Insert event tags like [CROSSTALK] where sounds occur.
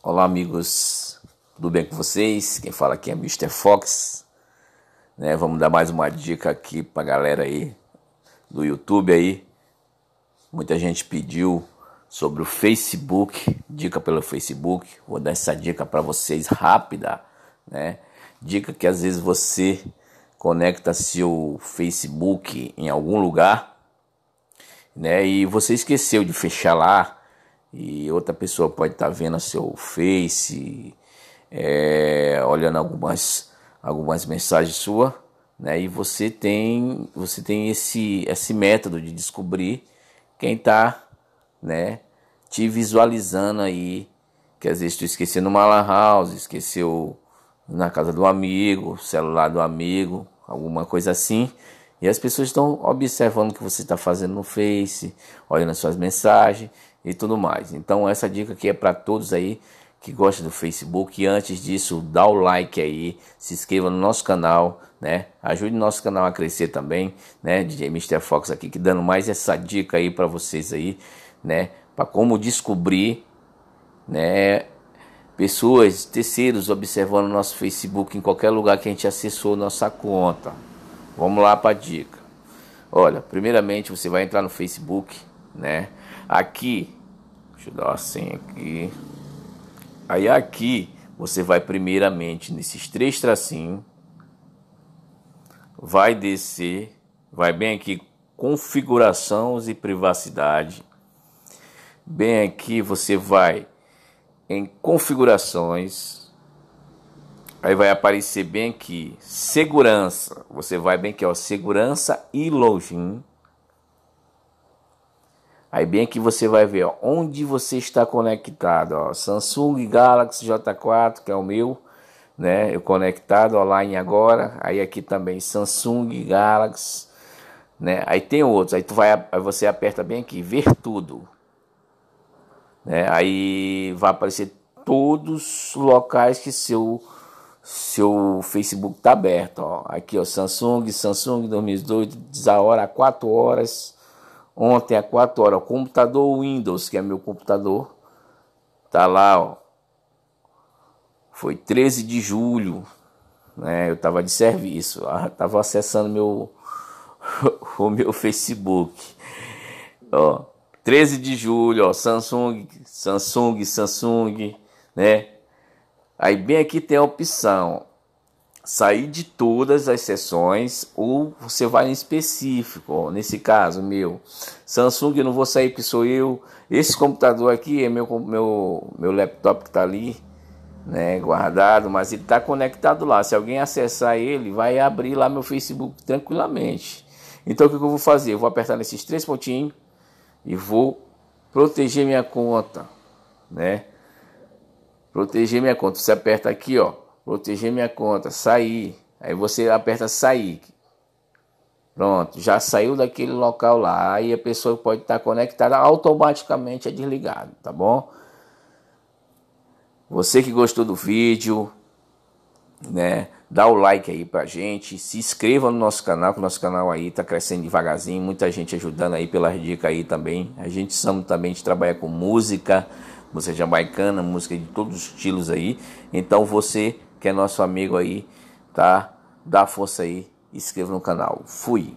Olá, amigos, tudo bem com vocês? Quem fala aqui é Mr. Fox. Né, vamos dar mais uma dica aqui para galera aí do YouTube aí. Muita gente pediu sobre o Facebook, dica pelo Facebook. Vou dar essa dica para vocês rápida, né? Dica que às vezes você conecta seu Facebook em algum lugar, né? E você esqueceu de fechar lá e outra pessoa pode estar tá vendo seu Face, é, olhando algumas, algumas mensagens sua, né? E você tem você tem esse esse método de descobrir quem está, né? Te visualizando aí, que às vezes tu esqueceu no Mala House, esqueceu na casa do amigo, celular do amigo, alguma coisa assim. E as pessoas estão observando o que você está fazendo no Face, olhando as suas mensagens e tudo mais. Então essa dica aqui é para todos aí que gostam do Facebook. E antes disso, dá o like aí, se inscreva no nosso canal, né? Ajude o nosso canal a crescer também, né? DJ Mr. Fox aqui que dando mais essa dica aí para vocês aí, né? Para como descobrir, né? Pessoas, terceiros observando nosso Facebook em qualquer lugar que a gente acessou nossa conta. Vamos lá para a dica. Olha, primeiramente você vai entrar no Facebook, né? Aqui Deixa eu dar uma senha aqui. Aí aqui você vai primeiramente nesses três tracinhos, vai descer, vai bem aqui configurações e privacidade. Bem aqui você vai em configurações. Aí vai aparecer bem aqui segurança. Você vai bem aqui ó, segurança e login. Aí bem que você vai ver ó, onde você está conectado. Ó, Samsung Galaxy J4, que é o meu, né? Eu conectado online agora. Aí aqui também Samsung Galaxy, né? Aí tem outros. Aí tu vai, aí você aperta bem aqui, ver tudo, né? Aí vai aparecer todos os locais que seu seu Facebook tá aberto, ó. Aqui ó, Samsung, Samsung 2018, a hora 4 horas Ontem, à 4 horas, o computador Windows, que é meu computador, tá lá, ó. Foi 13 de julho, né? Eu tava de serviço, tava acessando meu [LAUGHS] o meu Facebook. Ó, 13 de julho, ó, Samsung, Samsung, Samsung, né? Aí bem aqui tem a opção sair de todas as sessões ou você vai em específico. Nesse caso, meu Samsung, eu não vou sair porque sou eu. Esse computador aqui é meu, meu, meu laptop que está ali, né, guardado, mas ele está conectado lá. Se alguém acessar ele, vai abrir lá meu Facebook tranquilamente. Então, o que eu vou fazer? Eu vou apertar nesses três pontinhos e vou proteger minha conta, né? Proteger minha conta. Você aperta aqui, ó proteger minha conta, sair. Aí você aperta sair. Pronto, já saiu daquele local lá. Aí a pessoa pode estar conectada automaticamente é desligado, tá bom? Você que gostou do vídeo, né? Dá o like aí pra gente, se inscreva no nosso canal, que o nosso canal aí tá crescendo devagarzinho, muita gente ajudando aí pelas dicas aí também. A gente somos também de trabalhar com música, música jamaicana, música de todos os estilos aí. Então você que é nosso amigo aí, tá? Dá força aí, inscreva no canal. Fui!